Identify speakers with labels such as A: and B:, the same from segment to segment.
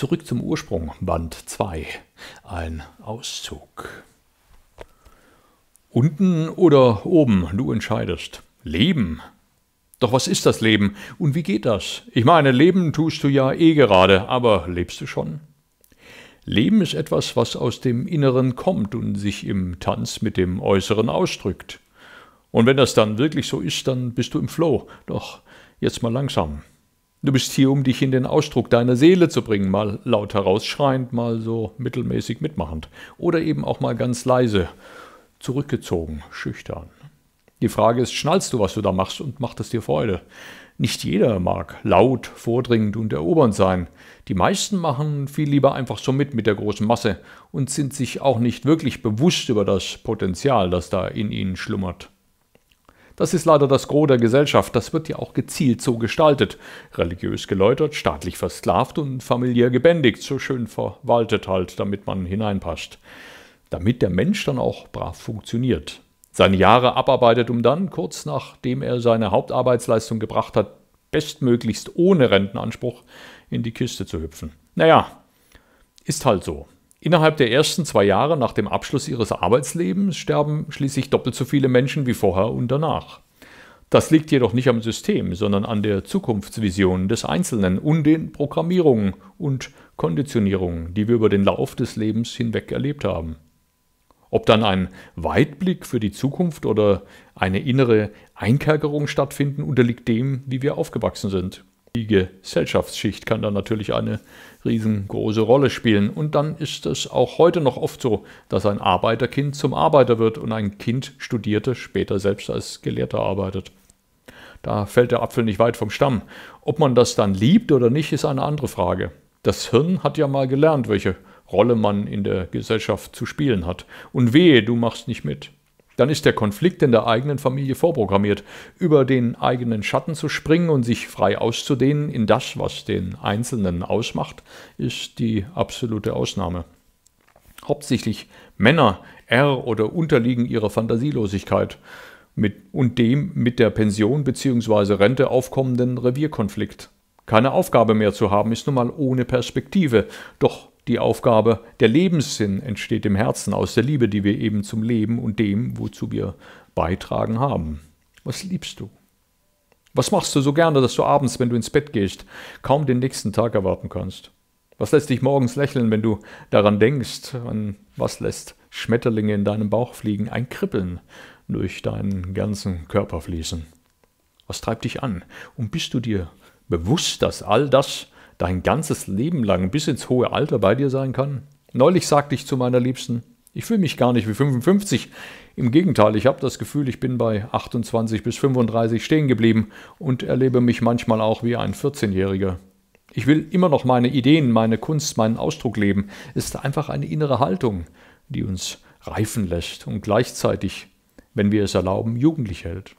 A: Zurück zum Ursprung, Band 2. Ein Auszug. Unten oder oben, du entscheidest. Leben. Doch was ist das Leben und wie geht das? Ich meine, Leben tust du ja eh gerade, aber lebst du schon? Leben ist etwas, was aus dem Inneren kommt und sich im Tanz mit dem Äußeren ausdrückt. Und wenn das dann wirklich so ist, dann bist du im Flow. Doch jetzt mal langsam. Du bist hier, um dich in den Ausdruck deiner Seele zu bringen, mal laut herausschreiend, mal so mittelmäßig mitmachend oder eben auch mal ganz leise, zurückgezogen, schüchtern. Die Frage ist, schnallst du, was du da machst und macht es dir Freude? Nicht jeder mag laut, vordringend und erobernd sein. Die meisten machen viel lieber einfach so mit mit der großen Masse und sind sich auch nicht wirklich bewusst über das Potenzial, das da in ihnen schlummert. Das ist leider das Gros der Gesellschaft, das wird ja auch gezielt so gestaltet. Religiös geläutert, staatlich versklavt und familiär gebändigt, so schön verwaltet halt, damit man hineinpasst. Damit der Mensch dann auch brav funktioniert. Seine Jahre abarbeitet, um dann, kurz nachdem er seine Hauptarbeitsleistung gebracht hat, bestmöglichst ohne Rentenanspruch in die Kiste zu hüpfen. Naja, ist halt so. Innerhalb der ersten zwei Jahre nach dem Abschluss ihres Arbeitslebens sterben schließlich doppelt so viele Menschen wie vorher und danach. Das liegt jedoch nicht am System, sondern an der Zukunftsvision des Einzelnen und den Programmierungen und Konditionierungen, die wir über den Lauf des Lebens hinweg erlebt haben. Ob dann ein Weitblick für die Zukunft oder eine innere Einkerkerung stattfinden, unterliegt dem, wie wir aufgewachsen sind. Die Gesellschaftsschicht kann da natürlich eine riesengroße Rolle spielen. Und dann ist es auch heute noch oft so, dass ein Arbeiterkind zum Arbeiter wird und ein Kind Studierte später selbst als Gelehrter arbeitet. Da fällt der Apfel nicht weit vom Stamm. Ob man das dann liebt oder nicht, ist eine andere Frage. Das Hirn hat ja mal gelernt, welche Rolle man in der Gesellschaft zu spielen hat. Und wehe, du machst nicht mit dann ist der Konflikt in der eigenen Familie vorprogrammiert. Über den eigenen Schatten zu springen und sich frei auszudehnen in das, was den Einzelnen ausmacht, ist die absolute Ausnahme. Hauptsächlich Männer er oder unterliegen ihrer Fantasielosigkeit mit, und dem mit der Pension bzw. Rente aufkommenden Revierkonflikt. Keine Aufgabe mehr zu haben, ist nun mal ohne Perspektive. Doch die Aufgabe, der Lebenssinn entsteht im Herzen aus der Liebe, die wir eben zum Leben und dem, wozu wir beitragen haben. Was liebst du? Was machst du so gerne, dass du abends, wenn du ins Bett gehst, kaum den nächsten Tag erwarten kannst? Was lässt dich morgens lächeln, wenn du daran denkst? An was lässt Schmetterlinge in deinem Bauch fliegen, ein Kribbeln durch deinen ganzen Körper fließen? Was treibt dich an? Und bist du dir bewusst, dass all das dein ganzes Leben lang bis ins hohe Alter bei dir sein kann? Neulich sagte ich zu meiner Liebsten, ich fühle mich gar nicht wie 55. Im Gegenteil, ich habe das Gefühl, ich bin bei 28 bis 35 stehen geblieben und erlebe mich manchmal auch wie ein 14-Jähriger. Ich will immer noch meine Ideen, meine Kunst, meinen Ausdruck leben. Es ist einfach eine innere Haltung, die uns reifen lässt und gleichzeitig, wenn wir es erlauben, jugendlich hält.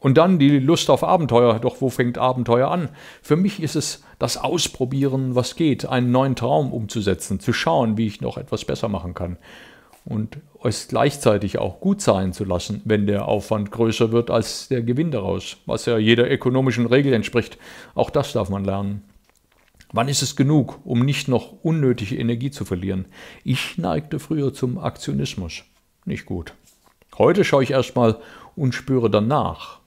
A: Und dann die Lust auf Abenteuer. Doch wo fängt Abenteuer an? Für mich ist es das Ausprobieren, was geht, einen neuen Traum umzusetzen, zu schauen, wie ich noch etwas besser machen kann. Und es gleichzeitig auch gut sein zu lassen, wenn der Aufwand größer wird als der Gewinn daraus, was ja jeder ökonomischen Regel entspricht. Auch das darf man lernen. Wann ist es genug, um nicht noch unnötige Energie zu verlieren? Ich neigte früher zum Aktionismus. Nicht gut. Heute schaue ich erstmal und spüre danach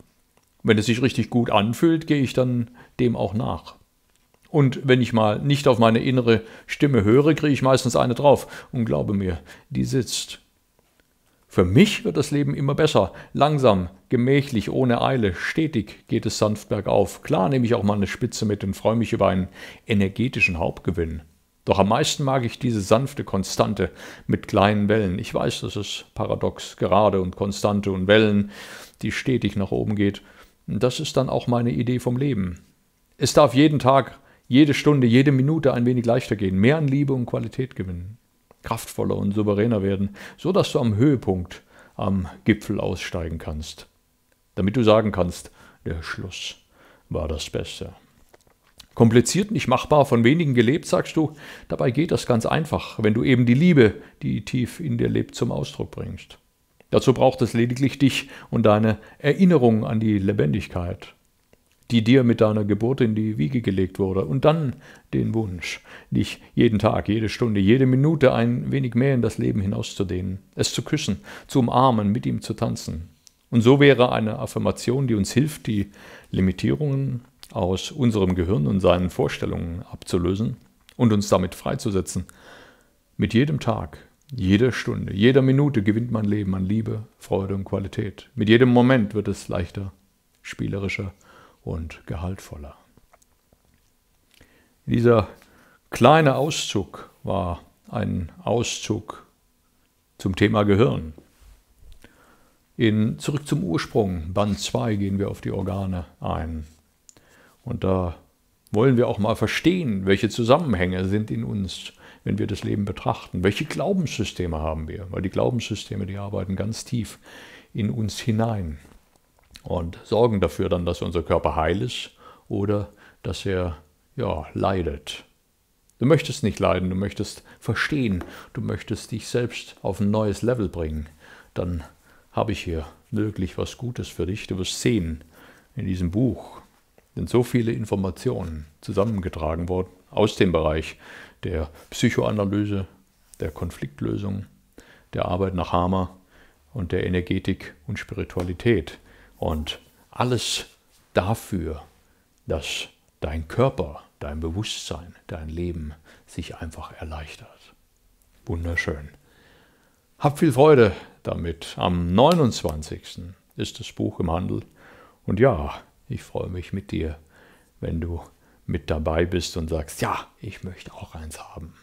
A: wenn es sich richtig gut anfühlt, gehe ich dann dem auch nach. Und wenn ich mal nicht auf meine innere Stimme höre, kriege ich meistens eine drauf. Und glaube mir, die sitzt. Für mich wird das Leben immer besser. Langsam, gemächlich, ohne Eile, stetig geht es sanft bergauf. Klar nehme ich auch mal eine Spitze mit und freue mich über einen energetischen Hauptgewinn. Doch am meisten mag ich diese sanfte Konstante mit kleinen Wellen. Ich weiß, das ist paradox, gerade und Konstante und Wellen, die stetig nach oben geht. Das ist dann auch meine Idee vom Leben. Es darf jeden Tag, jede Stunde, jede Minute ein wenig leichter gehen, mehr an Liebe und Qualität gewinnen, kraftvoller und souveräner werden, so dass du am Höhepunkt, am Gipfel aussteigen kannst, damit du sagen kannst, der Schluss war das Beste. Kompliziert, nicht machbar, von wenigen gelebt, sagst du. Dabei geht das ganz einfach, wenn du eben die Liebe, die tief in dir lebt, zum Ausdruck bringst. Dazu braucht es lediglich dich und deine Erinnerung an die Lebendigkeit, die dir mit deiner Geburt in die Wiege gelegt wurde, und dann den Wunsch, dich jeden Tag, jede Stunde, jede Minute ein wenig mehr in das Leben hinauszudehnen, es zu küssen, zu umarmen, mit ihm zu tanzen. Und so wäre eine Affirmation, die uns hilft, die Limitierungen aus unserem Gehirn und seinen Vorstellungen abzulösen und uns damit freizusetzen, mit jedem Tag jede Stunde, jeder Minute gewinnt mein Leben an Liebe, Freude und Qualität. Mit jedem Moment wird es leichter, spielerischer und gehaltvoller. Dieser kleine Auszug war ein Auszug zum Thema Gehirn. In Zurück zum Ursprung, Band 2, gehen wir auf die Organe ein. Und da wollen wir auch mal verstehen, welche Zusammenhänge sind in uns, wenn wir das Leben betrachten. Welche Glaubenssysteme haben wir? Weil die Glaubenssysteme, die arbeiten ganz tief in uns hinein und sorgen dafür dann, dass unser Körper heil ist oder dass er ja, leidet. Du möchtest nicht leiden, du möchtest verstehen, du möchtest dich selbst auf ein neues Level bringen. Dann habe ich hier wirklich was Gutes für dich. Du wirst sehen in diesem Buch, sind so viele Informationen zusammengetragen worden aus dem Bereich der Psychoanalyse, der Konfliktlösung, der Arbeit nach Hama und der Energetik und Spiritualität. Und alles dafür, dass dein Körper, dein Bewusstsein, dein Leben sich einfach erleichtert. Wunderschön. Hab viel Freude damit. Am 29. ist das Buch im Handel. Und ja, ich freue mich mit dir, wenn du mit dabei bist und sagst, ja, ich möchte auch eins haben.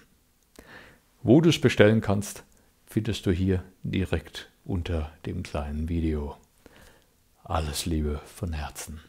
A: Wo du es bestellen kannst, findest du hier direkt unter dem kleinen Video. Alles Liebe von Herzen.